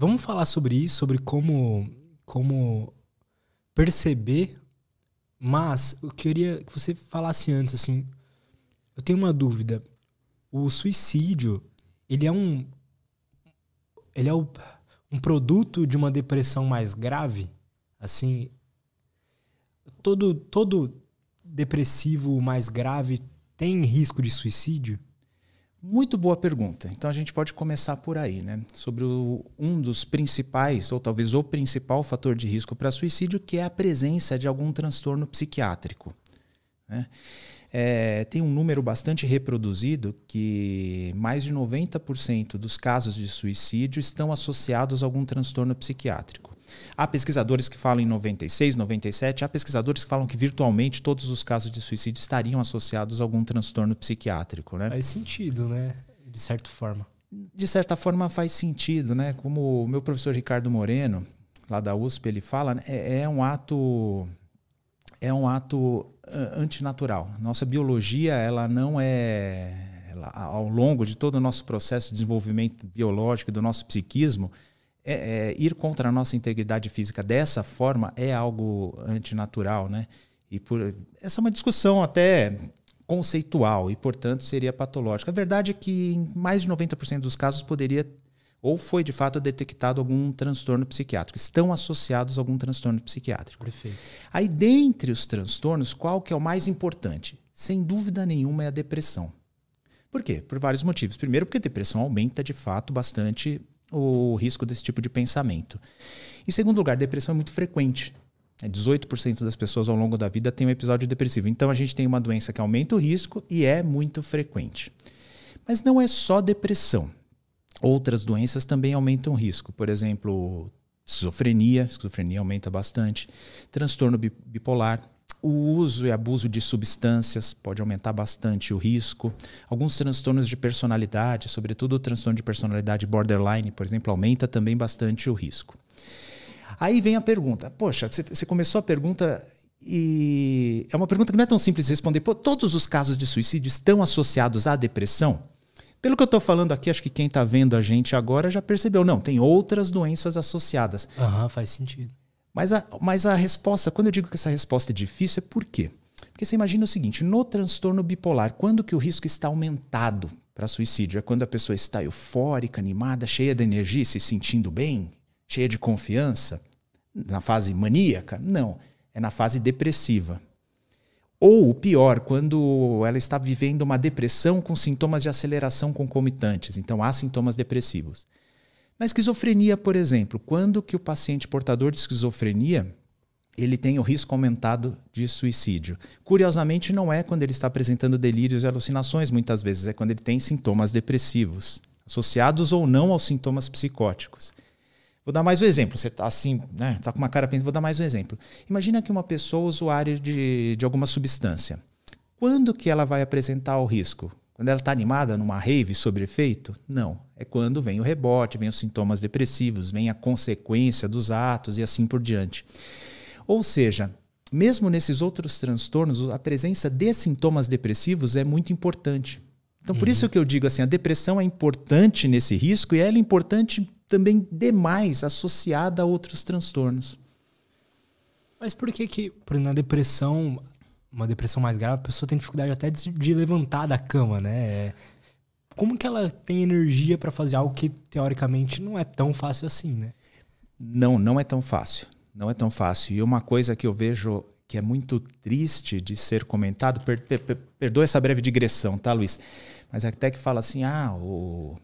Vamos falar sobre isso, sobre como, como perceber, mas eu queria que você falasse antes, assim. Eu tenho uma dúvida. O suicídio, ele é um. Ele é o, um produto de uma depressão mais grave? Assim. Todo, todo depressivo mais grave tem risco de suicídio? Muito boa pergunta. Então a gente pode começar por aí, né? Sobre o, um dos principais, ou talvez o principal fator de risco para suicídio, que é a presença de algum transtorno psiquiátrico. Né? É, tem um número bastante reproduzido que mais de 90% dos casos de suicídio estão associados a algum transtorno psiquiátrico. Há pesquisadores que falam em 96, 97, há pesquisadores que falam que virtualmente todos os casos de suicídio estariam associados a algum transtorno psiquiátrico, né? Faz sentido, né? De certa forma. De certa forma faz sentido, né? Como o meu professor Ricardo Moreno, lá da USP, ele fala, né? é, é um ato é um ato ah, antinatural. Nossa biologia, ela não é ela, ao longo de todo o nosso processo de desenvolvimento biológico do nosso psiquismo, é, é, ir contra a nossa integridade física dessa forma é algo antinatural, né? E por, essa é uma discussão até conceitual e, portanto, seria patológica. A verdade é que em mais de 90% dos casos poderia ou foi de fato detectado algum transtorno psiquiátrico. Estão associados a algum transtorno psiquiátrico. Perfeito. Aí, dentre os transtornos, qual que é o mais importante? Sem dúvida nenhuma é a depressão. Por quê? Por vários motivos. Primeiro, porque a depressão aumenta de fato bastante o risco desse tipo de pensamento. Em segundo lugar, depressão é muito frequente. 18% é, das pessoas ao longo da vida têm um episódio depressivo. Então a gente tem uma doença que aumenta o risco e é muito frequente. Mas não é só depressão. Outras doenças também aumentam o risco. Por exemplo, esquizofrenia, esquizofrenia aumenta bastante, transtorno bipolar, o uso e abuso de substâncias pode aumentar bastante o risco. Alguns transtornos de personalidade, sobretudo o transtorno de personalidade borderline, por exemplo, aumenta também bastante o risco. Aí vem a pergunta: poxa, você começou a pergunta e é uma pergunta que não é tão simples de responder. Pô, todos os casos de suicídio estão associados à depressão? Pelo que eu estou falando aqui, acho que quem está vendo a gente agora já percebeu. Não, tem outras doenças associadas. Aham, uhum, faz sentido. Mas a, mas a resposta, quando eu digo que essa resposta é difícil, é por quê? Porque você imagina o seguinte: no transtorno bipolar, quando que o risco está aumentado para suicídio? É quando a pessoa está eufórica, animada, cheia de energia, se sentindo bem, cheia de confiança? Na fase maníaca? Não. É na fase depressiva. Ou, pior, quando ela está vivendo uma depressão com sintomas de aceleração concomitantes. Então, há sintomas depressivos. Na esquizofrenia, por exemplo, quando que o paciente portador de esquizofrenia ele tem o risco aumentado de suicídio. Curiosamente, não é quando ele está apresentando delírios e alucinações, muitas vezes, é quando ele tem sintomas depressivos, associados ou não aos sintomas psicóticos. Vou dar mais um exemplo. Você está assim, né? Tá com uma cara pensando, vou dar mais um exemplo. Imagina que uma pessoa usuária de, de alguma substância. Quando que ela vai apresentar o risco? Quando ela está animada numa rave sobre efeito? Não. É quando vem o rebote, vem os sintomas depressivos, vem a consequência dos atos e assim por diante. Ou seja, mesmo nesses outros transtornos, a presença de sintomas depressivos é muito importante. Então, por uhum. isso que eu digo assim, a depressão é importante nesse risco e ela é importante também demais associada a outros transtornos. Mas por que que na depressão uma depressão mais grave, a pessoa tem dificuldade até de, de levantar da cama, né? É, como que ela tem energia para fazer algo que teoricamente não é tão fácil assim, né? Não, não é tão fácil. Não é tão fácil. E uma coisa que eu vejo que é muito triste de ser comentado, per, per, per, perdoa essa breve digressão, tá, Luiz? Mas é até que fala assim: ah, o,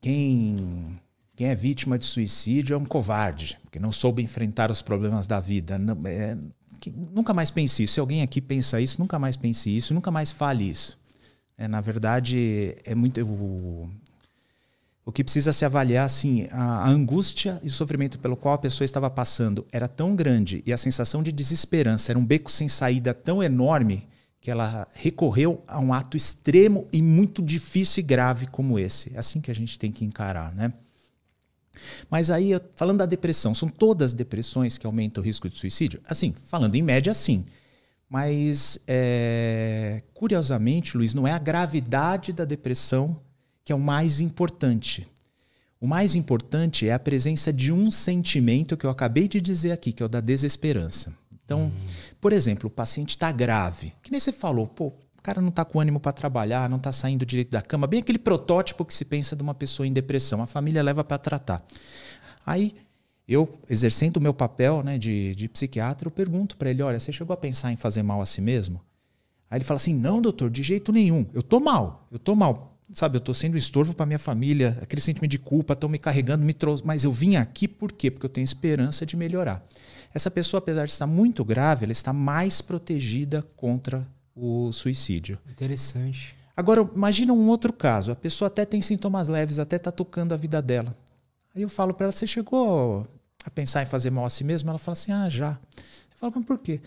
quem, quem é vítima de suicídio é um covarde, que não soube enfrentar os problemas da vida. Não, é, que nunca mais pense isso. Se alguém aqui pensa isso, nunca mais pense isso, nunca mais fale isso. É, na verdade, é muito. O, o que precisa se avaliar, assim, a, a angústia e o sofrimento pelo qual a pessoa estava passando era tão grande e a sensação de desesperança era um beco sem saída tão enorme que ela recorreu a um ato extremo e muito difícil e grave como esse. É assim que a gente tem que encarar, né? Mas aí, falando da depressão, são todas depressões que aumentam o risco de suicídio? Assim, falando em média, sim. Mas, é, curiosamente, Luiz, não é a gravidade da depressão que é o mais importante. O mais importante é a presença de um sentimento que eu acabei de dizer aqui, que é o da desesperança. Então, hum. por exemplo, o paciente está grave. Que nem você falou, pô, cara não está com ânimo para trabalhar, não está saindo direito da cama, bem aquele protótipo que se pensa de uma pessoa em depressão. A família leva para tratar. Aí eu, exercendo o meu papel né, de, de psiquiatra, eu pergunto para ele: olha, você chegou a pensar em fazer mal a si mesmo? Aí ele fala assim: não, doutor, de jeito nenhum. Eu tô mal, eu tô mal. Sabe, eu tô sendo um estorvo para minha família, aquele sentimento de culpa, estão me carregando, me trouxe. Mas eu vim aqui por quê? Porque eu tenho esperança de melhorar. Essa pessoa, apesar de estar muito grave, ela está mais protegida contra o suicídio. Interessante. Agora, imagina um outro caso. A pessoa até tem sintomas leves, até está tocando a vida dela. Aí eu falo para ela, você chegou a pensar em fazer mal a si mesma? Ela fala assim, ah, já. Eu falo, mas por quê?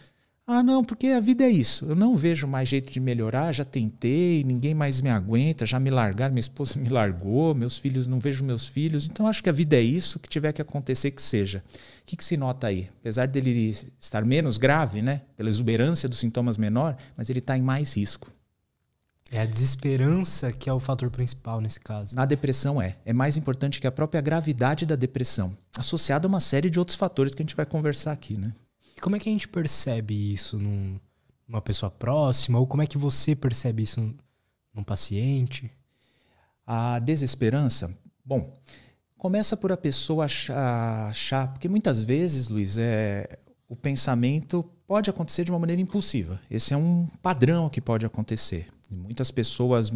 Ah, não, porque a vida é isso. Eu não vejo mais jeito de melhorar, já tentei, ninguém mais me aguenta, já me largaram, minha esposa me largou, meus filhos, não vejo meus filhos. Então acho que a vida é isso, que tiver que acontecer que seja. O que, que se nota aí? Apesar dele estar menos grave, né, pela exuberância dos sintomas menor, mas ele está em mais risco. É a desesperança que é o fator principal nesse caso. Na depressão é. É mais importante que a própria gravidade da depressão, associada a uma série de outros fatores que a gente vai conversar aqui, né? E como é que a gente percebe isso num, numa pessoa próxima? Ou como é que você percebe isso num, num paciente? A desesperança, bom, começa por a pessoa achar, achar porque muitas vezes, Luiz, é, o pensamento pode acontecer de uma maneira impulsiva. Esse é um padrão que pode acontecer. Muitas pessoas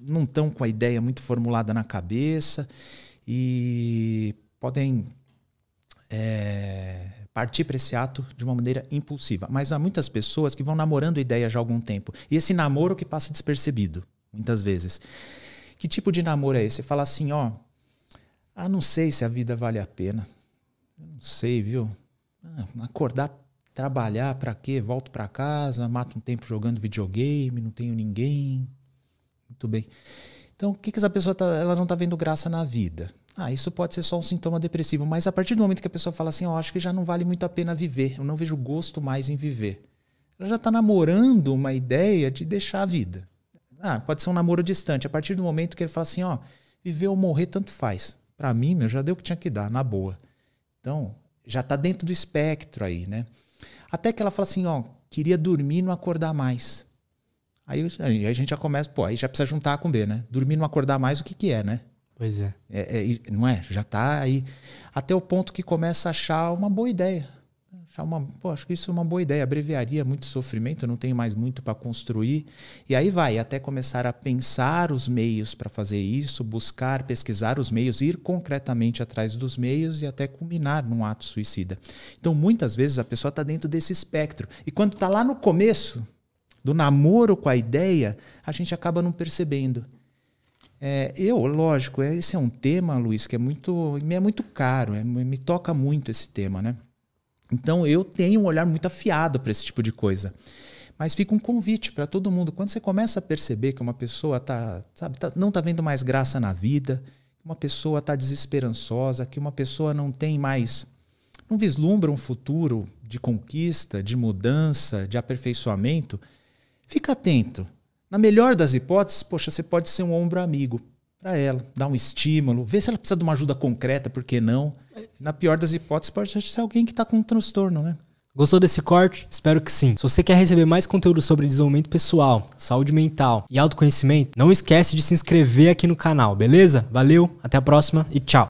não estão com a ideia muito formulada na cabeça e podem é, partir para esse ato de uma maneira impulsiva. Mas há muitas pessoas que vão namorando ideia já há algum tempo. E esse namoro que passa despercebido, muitas vezes. Que tipo de namoro é esse? Você fala assim, ó, ah, não sei se a vida vale a pena. Não sei, viu? Ah, acordar, trabalhar, para quê? Volto para casa, mato um tempo jogando videogame, não tenho ninguém. Muito bem. Então, o que, que essa pessoa tá, ela não está vendo graça na vida? Ah, isso pode ser só um sintoma depressivo, mas a partir do momento que a pessoa fala assim, eu oh, acho que já não vale muito a pena viver, eu não vejo gosto mais em viver. Ela já está namorando uma ideia de deixar a vida. Ah, pode ser um namoro distante. A partir do momento que ele fala assim, ó, oh, viver ou morrer tanto faz. Para mim, meu, já deu o que tinha que dar, na boa. Então, já está dentro do espectro aí, né? Até que ela fala assim, ó, oh, queria dormir e não acordar mais. Aí, aí a gente já começa, pô, aí já precisa juntar com B, né? Dormir e não acordar mais, o que que é, né? Pois é. é, é não é? Já está aí. Até o ponto que começa a achar uma boa ideia. Achar uma, pô, acho que isso é uma boa ideia. Abreviaria muito sofrimento, não tem mais muito para construir. E aí vai, até começar a pensar os meios para fazer isso, buscar, pesquisar os meios, ir concretamente atrás dos meios e até culminar num ato suicida. Então, muitas vezes a pessoa está dentro desse espectro. E quando está lá no começo do namoro com a ideia, a gente acaba não percebendo. É, eu, lógico, é, esse é um tema, Luiz, que é muito, é muito caro, é, me toca muito esse tema, né? Então eu tenho um olhar muito afiado para esse tipo de coisa. Mas fica um convite para todo mundo. Quando você começa a perceber que uma pessoa tá, sabe, tá, não está vendo mais graça na vida, que uma pessoa está desesperançosa, que uma pessoa não tem mais, não vislumbra um futuro de conquista, de mudança, de aperfeiçoamento, fica atento na melhor das hipóteses, poxa, você pode ser um ombro amigo para ela, dar um estímulo, ver se ela precisa de uma ajuda concreta, por que não? Na pior das hipóteses, pode ser alguém que está com um transtorno, né? Gostou desse corte? Espero que sim. Se você quer receber mais conteúdo sobre desenvolvimento pessoal, saúde mental e autoconhecimento, não esquece de se inscrever aqui no canal, beleza? Valeu, até a próxima e tchau!